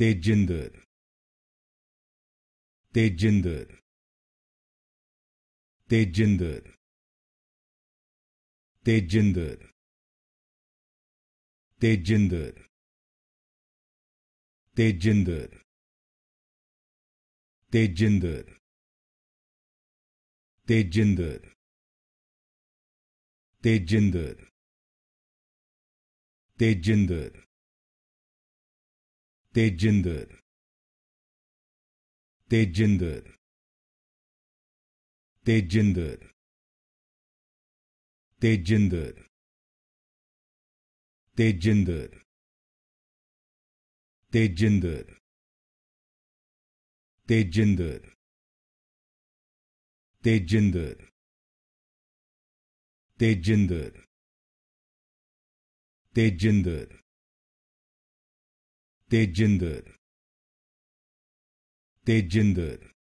Tejinder Tejinder Tejinder Tejinder Tejinder Tejinder Tejinder Tejinder Tejinder Tejinder Tejinder Tejinder Tejinder Tejinder Tejinder Tejinder Tejinder Tejinder Tejinder Tejinder Tejinder Tejinder